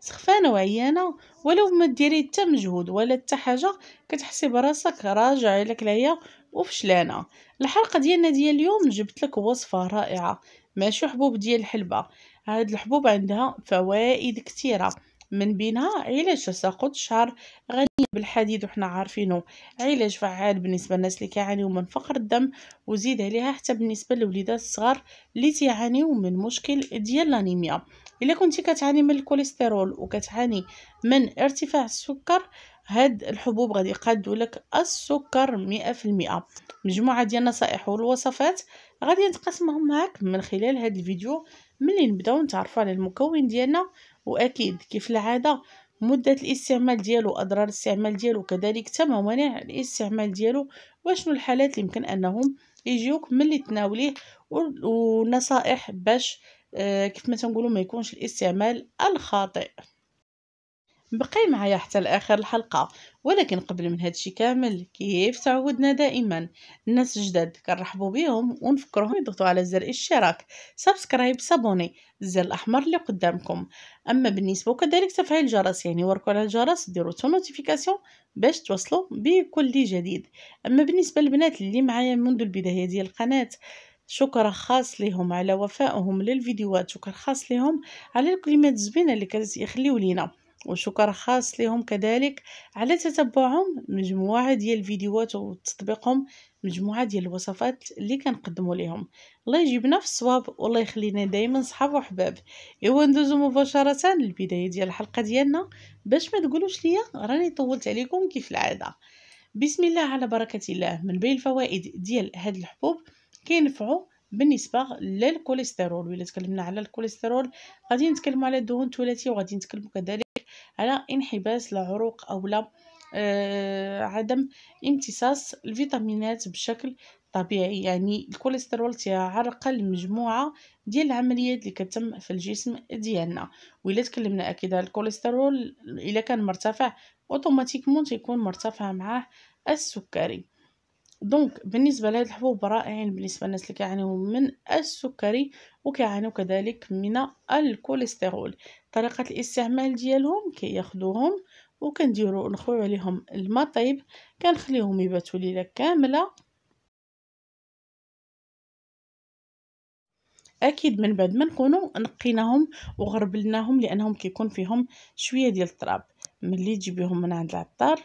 سخفانه وعيانه ولو ما ديري حتى مجهود ولا حتى حاجه كتحسي براسك راجع لك لهيا وفشلانه الحلقه ديالنا ديال اليوم جبت لك وصفه رائعه ماشي حبوب ديال الحلبه هاد الحبوب عندها فوائد كثيره من بينها علاج تساقط الشعر غني بالحديد وحنا عارفينه علاج فعال بالنسبه للناس اللي كيعانيو من فقر الدم وزيد عليها حتى بالنسبه للوليدات الصغار اللي تيعانيو من مشكل ديال الانيميا الا كنتي كتعاني من الكوليسترول وكتعاني من ارتفاع السكر هاد الحبوب غادي يقادوا لك السكر 100% مجموعه ديال النصائح والوصفات غادي نتقاسمهم معك من خلال هاد الفيديو ملي نبداو نتعرفوا على المكون ديالنا واكيد كيف العاده مده الاستعمال ديالو اضرار الاستعمال ديالو كذلك تم موانع الاستعمال ديالو وشنو الحالات اللي يمكن انهم يجيوك ملي تناوليه ونصائح باش آه، كيف ما تنقولوا ما يكونش الاستعمال الخاطئ بقي معايا حتى لاخر الحلقه ولكن قبل من هادشي كامل كيف تعودنا دائما الناس الجداد كنرحبوا بهم ونفكرهم يضغطوا على زر الاشتراك سبسكرايب صابوني الزر الاحمر اللي قدامكم اما بالنسبه كذلك تفعيل الجرس يعني وركوا على الجرس ديروا تو نوتيفيكاسيون باش توصلوا بكل جديد اما بالنسبه للبنات اللي معايا منذ البدايه ديال القناه شكر خاص لهم على وفائهم للفيديوهات شكر خاص لهم على الكلمات الزوينه اللي كيخليو لينا وشكر خاص لهم كذلك على تتبعهم مجموعه ديال الفيديوهات وتطبيقهم مجموعه ديال الوصفات اللي كنقدموا لهم الله يجيبنا في الصواب والله يخلينا دائما صحاب وحباب ايوا ندوزو مباشره للبدايه ديال الحلقه ديالنا باش ما تقولوش ليا راني طولت عليكم كيف العاده بسم الله على بركه الله من بين الفوائد ديال هاد الحبوب كينفعوا بالنسبه للكوليسترول ولا تكلمنا على الكوليسترول غادي نتكلموا على الدهون الثلاثيه وغادي نتكلموا كذلك على انحباس العروق او لا آه عدم امتصاص الفيتامينات بشكل طبيعي يعني الكوليسترول تيعرقل المجموعه ديال العمليات اللي كتم في الجسم ديالنا وإلا تكلمنا اكيد على الكوليسترول الا كان مرتفع اوتوماتيكمون تيكون مرتفع معاه السكري دونك بالنسبه لهاد الحبوب رائعين بالنسبه للناس اللي كيعانيو من السكري وكيعانيو كذلك من الكوليسترول طريقه الاستعمال ديالهم كياخذوهم وكنديروا نخويو عليهم الماء طيب كنخليهم يباتوا ليله كامله اكيد من بعد ما نكونوا نقيناهم وغربلناهم لانهم كيكون فيهم شويه ديال التراب ملي تجيبيهم من عند العطار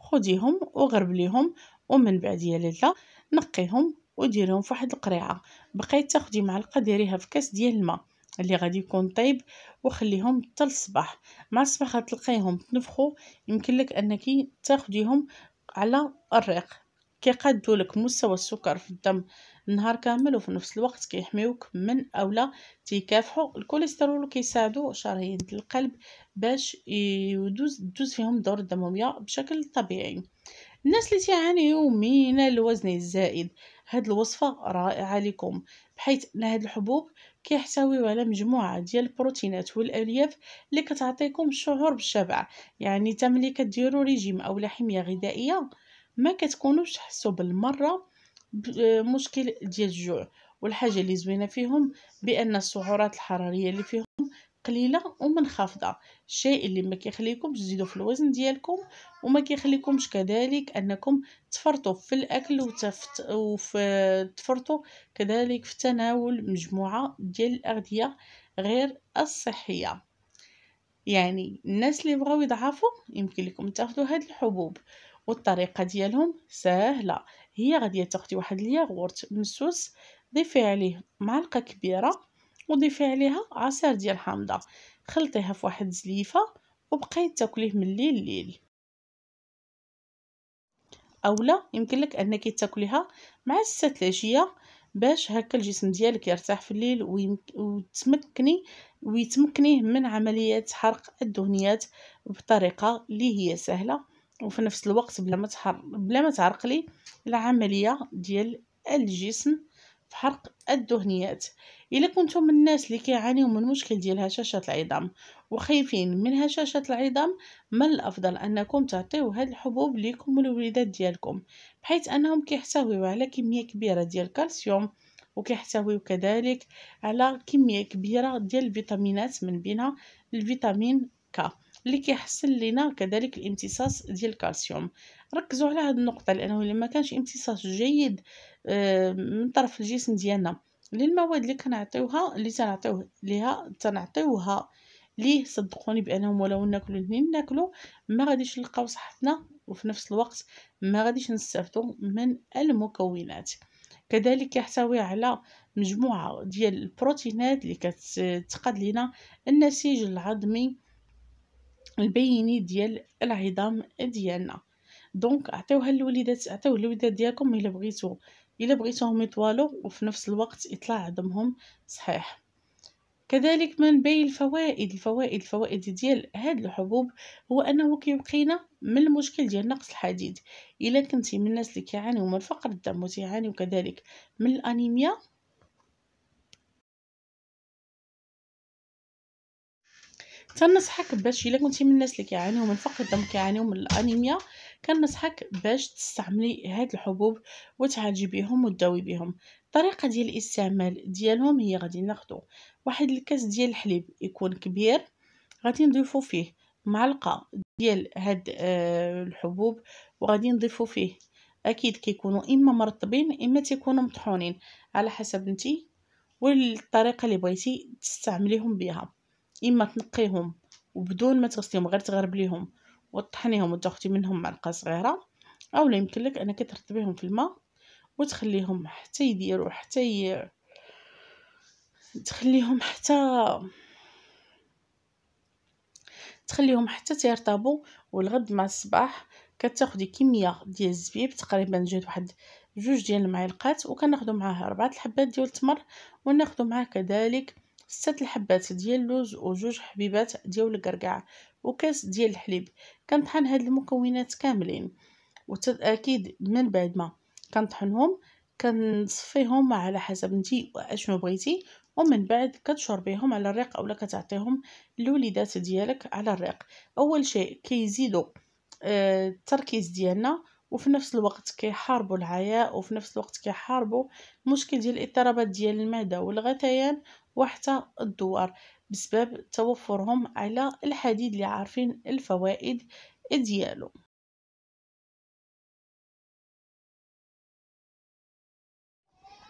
خديهم وغربليهم ومن بعد يا لاله نقيهم وديريهم في واحد القريعه بقاي تاخدي معلقه ديريها في كاس ديال الماء اللي غادي يكون طيب وخليهم حتى الصباح مع الصباح غتلقيهم تنفخوا يمكن لك انك تاخديهم على الريق كيقادوا لك مستوى السكر في الدم النهار كامل وفي نفس الوقت كيحميوك من اولا تيكافحوا الكوليسترول كيساعدوا شرايين القلب باش يدوز دوز فيهم دور الدمويه بشكل طبيعي الناس اللي تعانيو من الوزن الزائد هاد الوصفه رائعه لكم بحيث ان هاد الحبوب كيحتويو على مجموعه ديال البروتينات والالياف اللي كتعطيكم الشعور بالشبع يعني حتى ملي كديروا ريجيم اولا حميه غذائيه ما كتكونوش تحسوا بالمره مشكل ديال الجوع والحاجه اللي زوينه فيهم بان السعرات الحراريه اللي فيهم قليله ومنخفضه الشيء اللي ما كيخليكم تزيدوا في الوزن ديالكم وما كيخليكمش كذلك انكم تفرطوا في الاكل وتفت وفي تفرطوا كذلك في تناول مجموعه ديال الاغذيه غير الصحيه يعني الناس اللي بغاو يضعفوا يمكن لكم تاخذوا هاد الحبوب والطريقه ديالهم سهله هي غادي تاخدي واحد الياغورت مسوس ضيفي عليه معلقه كبيره وضيفي عليها عصير ديال حامضه خلطيها فواحد زليفه وبقاي تاكليه من الليل ليل اولا يمكن لك انك تاكليها مع السات العشيه باش هكا الجسم ديالك يرتاح في الليل ويتمكني ويتمكنيه من عمليه حرق الدهنيات بطريقه اللي هي سهله وفي نفس الوقت بلا ما تحرق بلا ما تعرقلي العمليه ديال الجسم في حرق الدهنيات الا كنتم من الناس اللي كيعانيو من مشكل ديال هشاشه العظام وخايفين من هشاشه العظام من الافضل انكم تعطيو هاد الحبوب ليكم والوليدات ديالكم بحيث انهم كيحتويو على كميه كبيره ديال الكالسيوم وكيحتويو كذلك على كميه كبيره ديال الفيتامينات من بينها الفيتامين كا اللي كيحسن لنا كذلك الامتصاص ديال الكالسيوم ركزوا على هذه النقطه لانه الا ما كانش امتصاص جيد آه، من طرف الجسم ديالنا للمواد اللي كنعطيوها اللي تنعطيوه ليها تنعطيوها ليه صدقوني بانهم ولو ناكلو الاثنين ناكلو ما غاديش نلقاو صحتنا وفي نفس الوقت ما غاديش نستافدوا من المكونات كذلك يحتوي على مجموعه ديال البروتينات اللي كتقاد لينا النسيج العظمي البيني ديال العظام ديالنا دونك عطيوها للوليدات عطيوه للوليدات ديالكم الا بغيتو الا بغيتوهم يطوالو وفي نفس الوقت يطلع عظمهم صحيح كذلك من بين الفوائد الفوائد الفوائد ديال هاد الحبوب هو انه كيبقينا من المشكل ديال نقص الحديد الا كنتي من الناس اللي كيعانيو من فقر الدم وتيعانيو كذلك من الانيميا تنصحك باش الا كنتي من الناس اللي كيعانيو من فقر الدم كيعانيو من الانيميا كنصحك باش تستعملي هاد الحبوب وتعالجي بهم وتداوي بهم الطريقه ديال الاستعمال ديالهم هي غادي ناخدو واحد الكاس ديال الحليب يكون كبير غادي نضيفو فيه معلقه ديال هاد آه، الحبوب وغادي نضيفو فيه اكيد كيكونوا اما مرطبين اما تيكونوا مطحونين على حسب نتي والطريقه اللي بغيتي تستعمليهم بها اما تنقيهم وبدون ما تغسليهم غير تغربليهم وطحنيهم وتاخدي منهم معلقه صغيره اولا يمكن لك انك ترطبيهم في الماء وتخليهم حتى يديروا حتى ي... تخليهم حتى تخليهم حتى تيرطبوا والغد مع الصباح كتاخدي كميه ديال الزبيب تقريبا جات واحد جوج ديال المعلقات وكناخدو معاه ربعه الحبات ديال التمر وناخدو معاه كذلك ستة الحبات ديال اللوز وجوج حبيبات ديال الكركاع وكاس ديال الحليب كنطحن هاد المكونات كاملين وتاكيد من بعد ما كنطحنهم كنصفيهم على حسب نتي اشنو بغيتي ومن بعد كتشربيهم على الريق اولا كتعطيهم الوليدات ديالك على الريق اول شيء كيزيدوا آه، التركيز ديالنا وفي نفس الوقت كيحاربوا العياء وفي نفس الوقت كيحاربوا المشكل ديال الاضطرابات ديال المعده والغثيان وحتى الدوار بسبب توفرهم على الحديد اللي عارفين الفوائد ديالو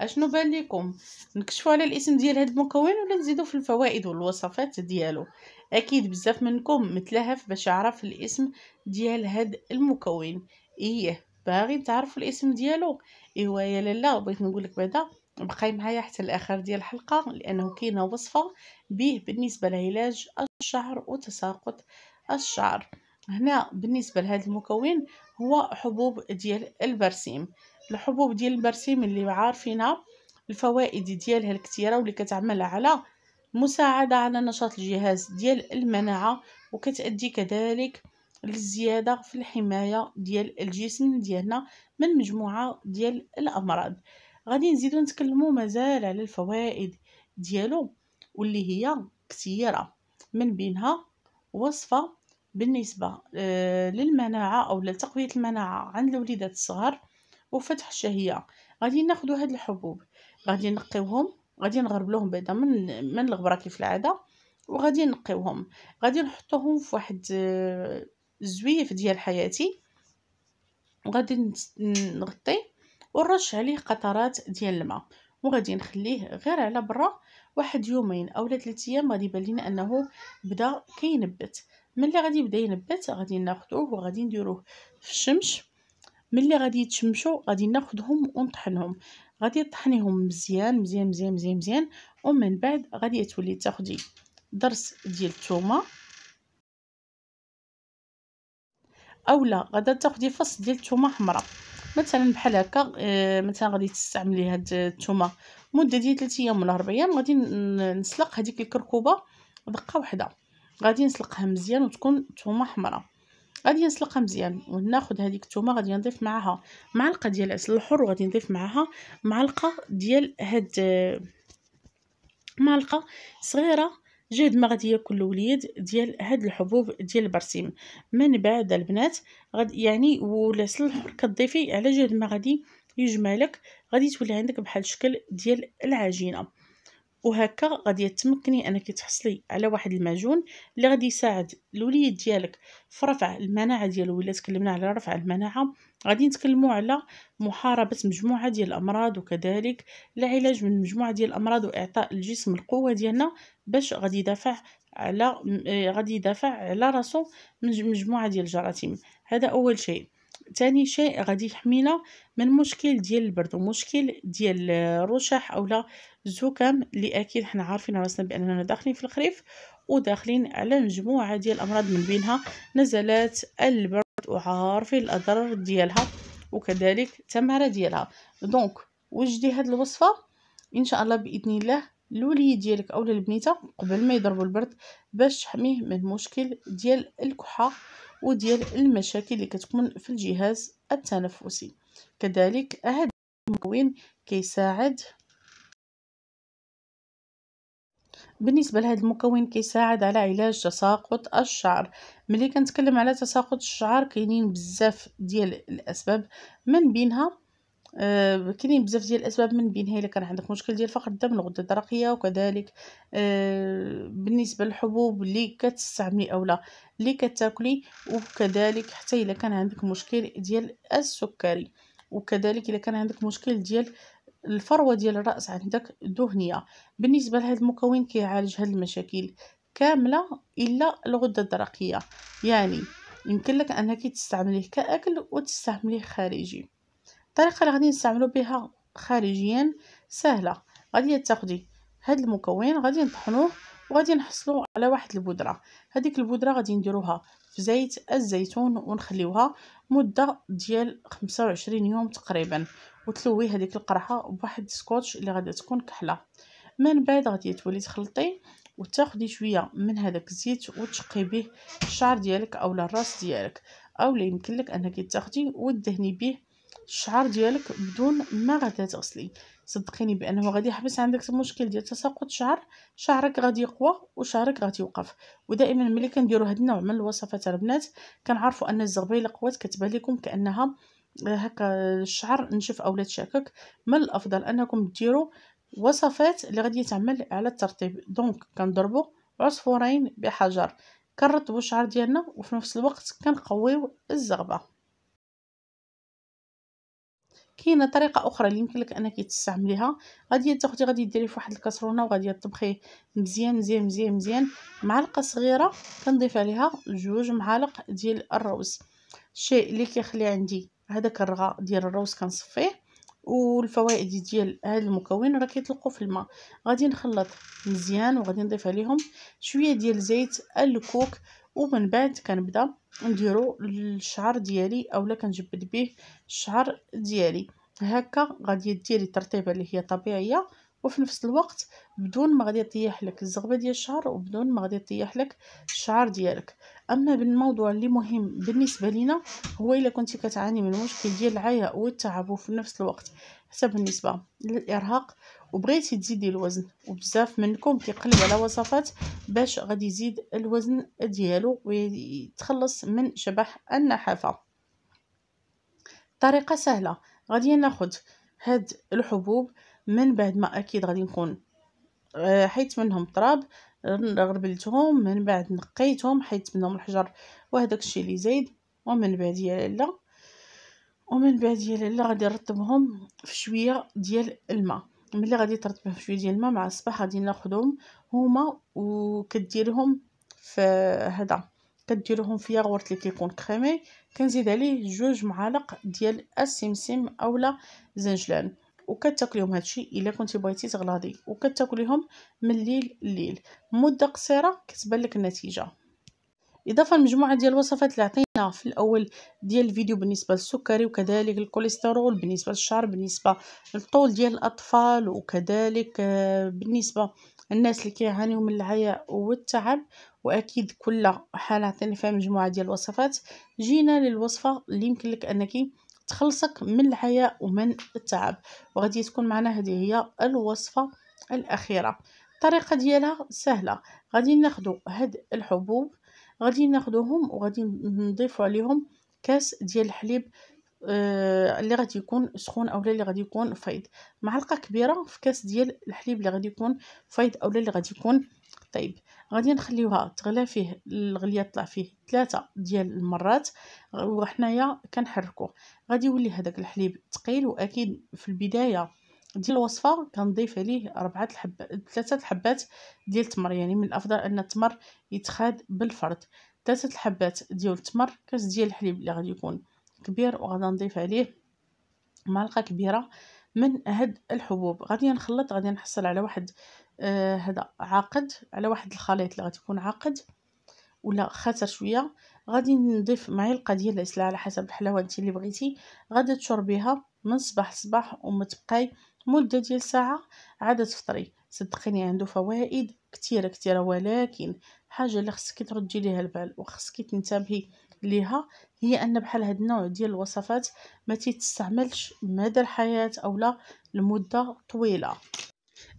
اشنو بان لكم نكشفوا على الاسم ديال هاد المكون ولا نزيدو في الفوائد والوصفات ديالو اكيد بزاف منكم متلهف باش يعرف الاسم ديال هاد المكون ايه باغي تعرفوا الاسم ديالو ايوا يا لالا بغيت نقول لك بعدا بقاي معايا حتى الاخر ديال الحلقه لانه كاينه وصفه به بالنسبه لعلاج الشعر وتساقط الشعر هنا بالنسبه لهذا المكون هو حبوب ديال البرسيم الحبوب ديال البرسيم اللي عارفينها الفوائد ديالها الكثيره واللي كتعمل على مساعده على نشاط الجهاز ديال المناعه وكتأدي كذلك للزياده في الحمايه ديال الجسم ديالنا من مجموعه ديال الامراض غادي نزيدو نتكلمو مازال على الفوائد ديالو واللي هي كثيره من بينها وصفه بالنسبه آه، للمناعه او لتقويه المناعه عند الوليدات الصغار وفتح الشهيه غادي ناخدو هاد الحبوب غادي نقيوهم غادي نغربلوهم بعدا من من الغبره كيف العاده وغادي نقيوهم غادي نحطوهم في واحد آه، زويف ديال حياتي وغادي نغطي ونرش عليه قطرات ديال الماء وغادي نخليه غير على برا واحد يومين اولا ثلاثة ايام غادي يبان لينا انه بدا كينبت ملي غادي يبدا ينبت غادي ناخذوه وغادي نديروه في الشمس ملي غادي يتشمشوا غادي ناخذهم ونطحنهم غادي طحنيهم مزيان مزيان مزيان مزيان مزيان ومن بعد غادي تولي تاخدي درس ديال الثومه اولا غادي تاخدي فص ديال الثومه حمراء مثلا بحال هكا آه، مثلا غادي تستعملي هاد الثومه مده ديال 3 ايام ولا 4 ايام غادي نسلق هذيك الكركوبه دقه واحده غادي نسلقها مزيان وتكون ثومه حمراء غادي نسلقها مزيان وناخذ هذيك الثومه غادي نضيف معاها معلقه ديال العسل الحر وغادي نضيف معاها معلقه ديال هاد آه، معلقه صغيره جهد ما غادي ياكل الوليد ديال هاد الحبوب ديال البرسيم من بعد البنات غادي يعني ولا سلحور كتضيفي على جهد ما غادي يجمع لك غادي تولي عندك بحال الشكل ديال العجينه وهكا غادي تمكني انك تحصلي على واحد المعجون اللي غادي يساعد الوليد ديالك في رفع المناعه ديالو ولا تكلمنا على رفع المناعه غادي نتكلموا على محاربة مجموعة ديال الأمراض وكذلك العلاج من مجموعة ديال الأمراض وإعطاء الجسم القوة ديالنا باش غادي يدافع على آه، غادي يدافع على راسو من مجموعة ديال الجراثيم هذا أول شيء ثاني شيء غادي يحمينا من مشكل ديال البرد ومشكل ديال الرشح اولا الزكام اللي اكيد حنا عارفين راسنا باننا داخلين في الخريف وداخلين على مجموعه ديال الامراض من بينها نزلات البرد وعارفين الاضرار ديالها وكذلك الثمره ديالها دونك وجدي هاد الوصفه ان شاء الله باذن الله لولي ديالك اولا البنيته قبل ما يضربوا البرد باش تحميه من المشكل ديال الكحه وديال المشاكل اللي كتكون في الجهاز التنفسي كذلك هذا المكون كيساعد بالنسبة لهذا المكون كيساعد على علاج تساقط الشعر ملي كنتكلم على تساقط الشعر كاينين بزاف ديال الاسباب من بينها آه كاينين بزاف ديال الاسباب من بينها الا كان عندك مشكل ديال فقر الدم الغده الدرقيه وكذلك آه بالنسبه للحبوب اللي كتستعملي أولا اللي كتاكلي وكذلك حتى الا كان عندك مشكل ديال السكري وكذلك الا كان عندك مشكل ديال الفروه ديال الراس عندك دهنيه بالنسبه لهذا المكون كيعالج هاد المشاكل كامله الا الغده الدرقيه يعني يمكن لك انك تستعمليه كاكل وتستعمليه خارجي الطريقه اللي غادي نستعملو بها خارجيا سهله غادي تاخدي هاد المكون غادي نطحنوه وغادي نحصلوا على واحد البودره هذيك البودره غادي نديروها في زيت الزيتون ونخليوها مده ديال 25 يوم تقريبا وتلوي هذيك القرحه بواحد سكوتش اللي غادي تكون كحله من بعد غادي تولي تخلطي وتاخدي شويه من هذاك الزيت وتشقي به الشعر ديالك اولا الراس ديالك اولا يمكن لك انك تاخدي وتدهني به الشعر ديالك بدون ما غادي تغسلي صدقيني بانه غادي يحبس عندك المشكل ديال تساقط الشعر شعرك غادي يقوى وشعرك غادي يوقف ودائما ملي كنديروا هذا النوع من الوصفات البنات كنعرفوا ان الزغبيله قوات كتبان لكم كانها هكا الشعر نشف اولا تشاكك من الافضل انكم ديروا وصفات اللي غادي يتعمل على الترطيب دونك كنضربوا عصفورين بحجر كنرطبوا الشعر ديالنا وفي نفس الوقت كنقويو الزغبه كاينه طريقه اخرى اللي يمكن لك انك تستعمليها غادي تاخدي غادي ديري في واحد الكسرونه وغادي تطبخي مزيان مزيان مزيان مزيان معلقه صغيره كنضيف عليها جوج معالق ديال الروز الشيء اللي كيخلي عندي هذاك الرغاء ديال الروز كنصفيه والفوائد ديال هذا المكون راه كيتلقوا في الماء غادي نخلط مزيان وغادي نضيف عليهم شويه ديال زيت الكوك ومن بعد كنبدا نديرو الشعر ديالي اولا كنجبد به الشعر ديالي هكا غادي ديري الترطيبه اللي هي طبيعيه وفي نفس الوقت بدون ما غادي يطيح لك الزغبه ديال الشعر وبدون ما غادي يطيح لك الشعر ديالك اما بالموضوع اللي مهم بالنسبه لينا هو الا كنتي كتعاني من مشكل ديال العياء والتعب وفي نفس الوقت حتى بالنسبه للارهاق وبغيتي تزيدي الوزن وبزاف منكم كيقلب على وصفات باش غادي يزيد الوزن ديالو ويتخلص من شبح النحافه طريقه سهله غادي ناخذ هاد الحبوب من بعد ما اكيد غادي نكون آه، حيت منهم تراب غربلتهم من بعد نقيتهم حيت منهم الحجر وهداك الشيء اللي زايد ومن بعد يا لاله ومن بعد يا لاله غادي نرطبهم في شويه ديال الماء ملي غادي ترطبهم في شويه ديال الماء مع الصباح غادي ناخذهم هما وكديرهم في هذا كديرهم في ياغورت اللي كيكون كريمي كنزيد عليه جوج معالق ديال السمسم اولا زنجلان وكتاكليهم هادشي الا كنتي بغيتي تغلاضي وكتاكليهم من الليل لليل مده قصيره كتبان لك النتيجه اضافه لمجموعه ديال الوصفات اللي عطينا في الاول ديال الفيديو بالنسبه للسكري وكذلك الكوليسترول بالنسبه للشعر بالنسبه للطول ديال الاطفال وكذلك آه، بالنسبه الناس اللي كيعانيو من العياء والتعب واكيد كل حاله عطيني فيها مجموعه ديال الوصفات جينا للوصفه اللي يمكن لك انك تخلصك من الحياء ومن التعب وغادي تكون معنا هذه هي الوصفه الاخيره الطريقه ديالها سهله غادي ناخدو هاد الحبوب غادي ناخذوهم وغادي نضيفوا عليهم كاس ديال الحليب آه اللي غادي يكون سخون اولا اللي غادي يكون فايض معلقه كبيره في كاس ديال الحليب اللي غادي يكون فايض اولا اللي غادي يكون طيب غادي نخليوها تغلى فيه الغليه طلع فيه ثلاثة ديال المرات وحنايا كنحركو غادي يولي هذاك الحليب ثقيل واكيد في البدايه ديال الوصفه كنضيف عليه ربعه الحبات ثلاثه الحبات ديال التمر يعني من الافضل ان التمر يتخاد بالفرد ثلاثه الحبات ديال التمر كاس ديال الحليب اللي غادي يكون كبير وغادي نضيف عليه معلقه كبيره من هاد الحبوب غادي نخلط غادي نحصل على واحد آه عاقد على واحد الخليط اللي غادي يكون عاقد ولا خاسر شويه غادي نضيف معلقه ديال العسل على حسب الحلاوه انت اللي بغيتي غادي تشربيها من صباح صباح ومتبقاي مده ديال ساعه عاد تفطري صدقيني عنده فوائد كثيره كثيره ولكن حاجه اللي خصك تردي ليها البال وخصك تنتبهي ليها هي ان بحال هاد النوع ديال الوصفات ما تستعملش مدى الحياه اولا لمده طويله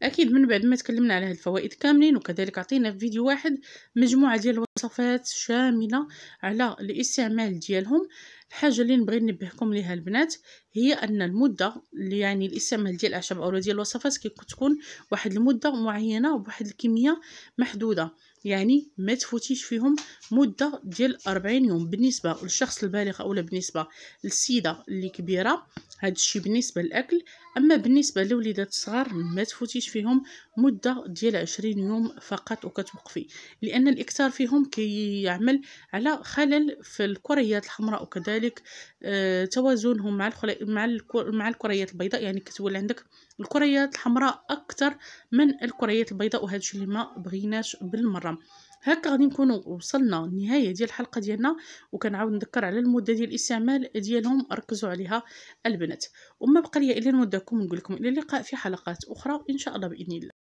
اكيد من بعد ما تكلمنا على الفوائد كاملين وكذلك عطينا في فيديو واحد مجموعه ديال الوصفات شامله على الاستعمال ديالهم الحاجه اللي نبغي ننبهكم ليها البنات هي ان المده يعني الاستعمال ديال الاعشاب او ديال الوصفات كتكون واحد المده معينه بواحد الكميه محدوده يعني ما تفوتيش فيهم مده ديال 40 يوم بالنسبه للشخص البالغ اولا بالنسبه للسيده اللي كبيره هذا الشيء بالنسبه للاكل اما بالنسبه للوليدات الصغار ما تفوتيش فيهم مده ديال 20 يوم فقط وكتوقفي لان الاكثار فيهم كيعمل كي على خلل في الكريات الحمراء وكذلك آه، توازنهم مع الخل... مع الكر... مع الكريات البيضاء يعني كتولى عندك الكريات الحمراء اكثر من الكريات البيضاء وهذا الشيء اللي ما بغيناش بالمره هكا غادي نكونوا وصلنا للنهايه ديال الحلقه ديالنا وكنعاود نذكر على المده ديال الاستعمال ديالهم ركزوا عليها البنات وما بقى لي الا نودعكم نقول لكم الى اللقاء في حلقات اخرى ان شاء الله باذن الله